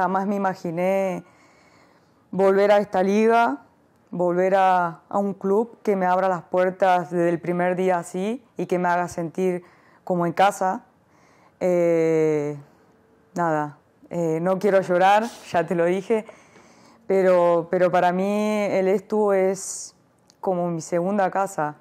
jamás me imaginé volver a esta liga, volver a, un club que me abra las puertas desde el primer día así y que me haga sentir como en casa. Eh, nada, eh, no quiero llorar, ya te lo dije, pero, pero para mí el Estuvo es como mi segunda casa.